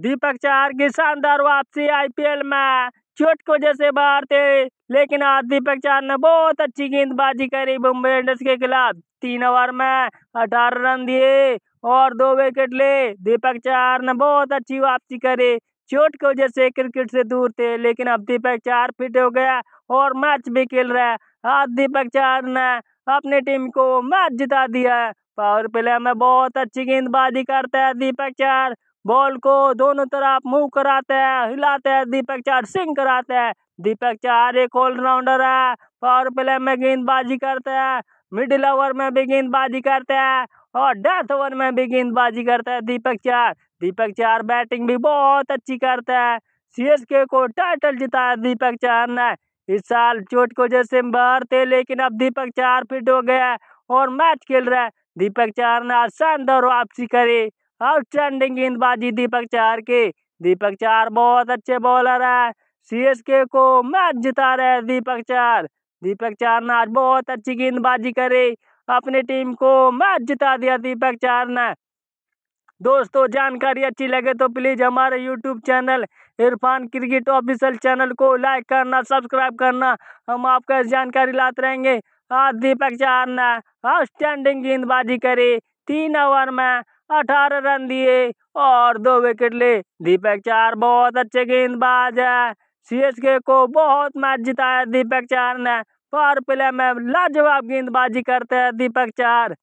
दीपक चार की शानदार वापसी आईपीएल में चोट को जैसे बाहर थे लेकिन आज दीपक चार ने बहुत अच्छी गेंदबाजी करी मुंबई इंडियंस के खिलाफ तीन ओवर में अठारह रन दिए और दो विकेट ले दीपक चार ने बहुत अच्छी वापसी करी चोट को जैसे क्रिकेट से दूर थे लेकिन अब दीपक चार फिट हो गया और मैच भी खेल रहा है आज दीपक चार ने अपनी टीम को मैच जिता दिया है पावर प्ले में बहुत अच्छी गेंदबाजी करता है दीपक चार बॉल को दोनों तरफ मूव कराते हैं हिलाते हैं दीपक चार सिंह कराते हैं दीपक चार एक ऑलराउंडर है पावर प्ले में गेंदबाजी करते हैं मिडिल ओवर में भी गेंदबाजी करते हैं और डेथ ओवर में भी गेंदबाजी करते हैं दीपक चार दीपक चार बैटिंग भी बहुत अच्छी करते हैं सीएसके को टाइटल जिताया दीपक चार ने इस साल चोट को जैसे बाहर थे लेकिन अब दीपक चार फिट हो गया और मैच खेल रहा है दीपक चार ने शानदार वापसी करी आउटस्टैंडिंग गेंदबाजी दीपक चार के दीपक चार बहुत अच्छे बॉलर है सीएसके को मैच जिता रहे दीपक चार दीपक चार ने आज बहुत अच्छी गेंदबाजी करी अपनी टीम को मैच जिता दिया दीपक चार ने दोस्तों जानकारी अच्छी लगे तो प्लीज़ हमारे YouTube channel Irfan cricket official channel को लाइक करना सब्सक्राइब करना हम आपका जानकारी लाते रहेंगे आज दीपक चार ने आउटस्टैंडिंग गेंदबाजी करी तीन ओवर में अठारह रन दिए और दो विकेट ले दीपक चार बहुत अच्छे गेंदबाज है सीएसके को बहुत मैच जिताया दीपक चार ने पावर प्ले में लाजवाब गेंदबाजी करते हैं दीपक चार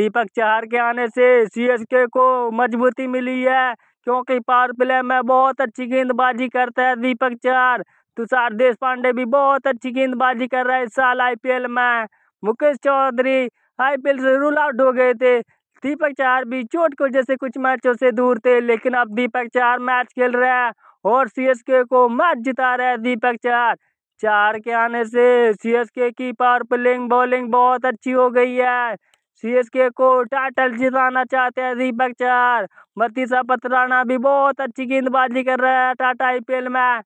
दीपक चार के आने से सीएसके को मजबूती मिली है क्योंकि पावर प्ले में बहुत अच्छी गेंदबाजी करते है दीपक चार तुषार देश पांडे भी बहुत अच्छी गेंदबाजी कर रहे हैं इस साल आईपीएल में मुकेश चौधरी आईपीएल से रूल आउट हो गए थे दीपक चार भी चोट को जैसे कुछ मैचों से दूर थे लेकिन अब दीपक चार मैच खेल रहे है और सीएसके को मैच जिता रहे है दीपक चार चार के आने से सीएसके की पावर प्लेइंग बॉलिंग बहुत अच्छी हो गई है सीएसके को टाइटल जिताना चाहते हैं दीपक चार मतीसा पतराना भी बहुत अच्छी गेंदबाजी कर रहा है टाटा एल में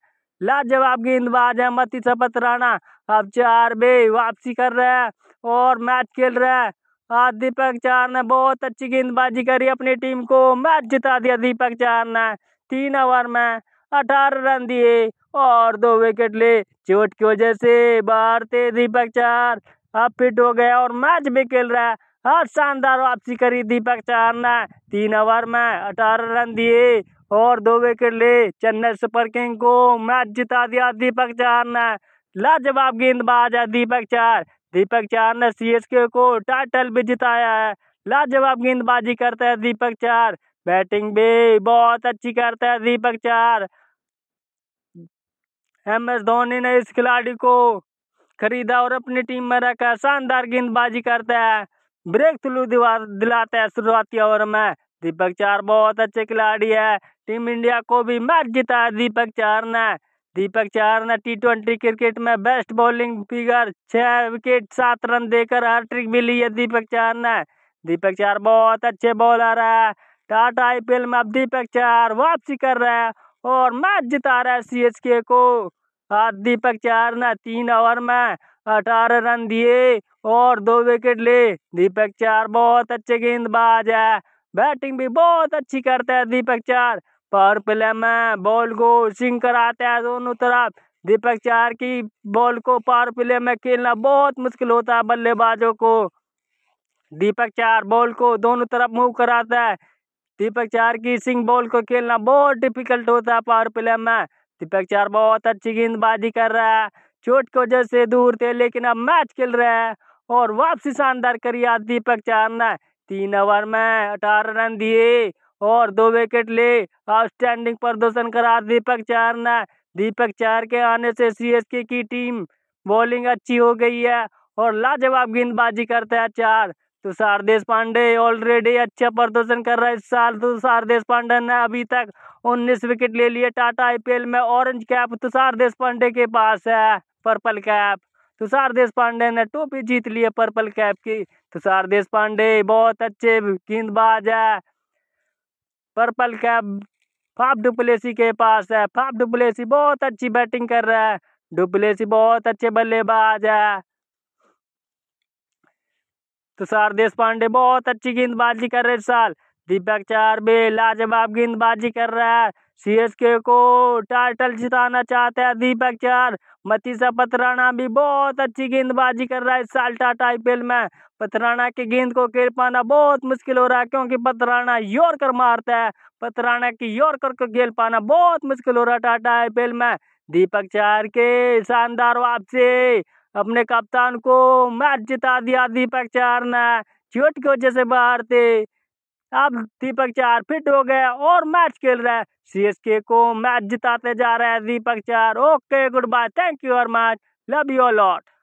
लाजवाब गेंदबाज है मतीसा पतराना अब चार भी वापसी कर रहे है और मैच खेल रहे है आज हाँ, दीपक चार ने बहुत अच्छी गेंदबाजी करी अपनी टीम को मैच जिता दिया दीपक चार ने तीन ओवर में अठारह रन दिए और दो विकेट ले चोट की वजह से बाहर थे दीपक चार अब फिट हो गया और मैच भी खेल रहा है हर शानदार वापसी करी दीपक चार ने तीन ओवर में अठारह रन दिए और दो विकेट ले चेन्नई सुपर किंग को मैच जिता दिया दीपक चार ने लाजवाब गेंदबाज है दीपक चार दीपक चार ने सीएसके को टाइटल भी जिताया है लाजवाब गेंदबाजी करता है दीपक चार बैटिंग भी बहुत अच्छी करता है दीपक चार एम एस धोनी ने इस खिलाड़ी को खरीदा और अपनी टीम में रखा शानदार गेंदबाजी करता है ब्रेक थ्रू दिलाता है शुरुआती ओवर में दीपक चार बहुत अच्छे खिलाड़ी है टीम इंडिया को भी मैच जीता है दीपक चार ने दीपक चार ने टी ट्वेंटी क्रिकेट में बेस्ट बॉलिंग फिगर छह विकेट सात रन देकर हैट्रिक भी ली है दीपक चार ने दीपक चार बहुत अच्छे बॉलर है टाटा आई में अब दीपक चार वापसी कर रहे है और मैच जिता रहा है सी एच के को आज दीपक चार ने तीन ओवर में अठारह रन दिए और दो विकेट ले दीपक चार बहुत अच्छे गेंदबाज है बैटिंग भी बहुत अच्छी करता है दीपक चार पावर प्ले में बॉल को सिंग कराते हैं दोनों तरफ दीपक चार की बॉल को पावर प्ले में खेलना बहुत मुश्किल होता है बल्लेबाजों को दीपक चार बॉल को दोनों तरफ मूव कराता है दीपक चार की सिंग बॉल को खेलना बहुत डिफिकल्ट होता है पावर प्ले में दीपक चार बहुत अच्छी गेंदबाजी कर रहा है चोट को जैसे दूर थे लेकिन अब मैच खेल रहे हैं और वापसी शानदार करिए दीपक चार ने तीन ओवर में अठारह रन दिए और दो विकेट ले आउटस्टैंडिंग प्रदर्शन करा दीपक चार ने दीपक चार के आने से सीएसके की टीम बॉलिंग अच्छी हो गई है और लाजवाब गेंदबाजी करता है चार तो शारदेश पांडे ऑलरेडी अच्छा प्रदर्शन कर रहा है इस साल तो शारदेश पांडे ने अभी तक 19 विकेट ले लिए टाटा आईपीएल में ऑरेंज कैप तो शारदेश पांडे के पास है पर्पल कैप तो शारदेश पांडे ने टोपी जीत ली है पर्पल कैप की तो शारदेश पांडे बहुत अच्छे गेंदबाज है पर्पल कैप फाफ डुप्लेसी के पास है फाफ डुप्लेसी बहुत अच्छी बैटिंग कर रहा है डुप्लेसी बहुत अच्छे बल्लेबाज है तुषार देश पांडे बहुत अच्छी गेंदबाजी कर रहे इस साल दीपक चार भी लाजवाब गेंदबाजी कर रहा है सीएसके को टाइटल जिताना चाहता है दीपक चार मतीसा पथराना भी बहुत अच्छी गेंदबाजी कर रहा है इस साल टाटा आई में पथराना के गेंद को खेल पाना बहुत मुश्किल हो रहा है क्योंकि योर कर मारता है पथराना की यॉर्कर को खेल पाना बहुत मुश्किल हो रहा है टाटा आई में दीपक चार के शानदार वापसी अपने कप्तान को मैच जिता दिया दीपक चार ने चोट की वजह से बाहर थे अब दीपक चार फिट हो गया और मैच खेल रहा है सीएसके को मैच जिताते जा रहा है Deepak Chahar okay good bye thank you very much love you lot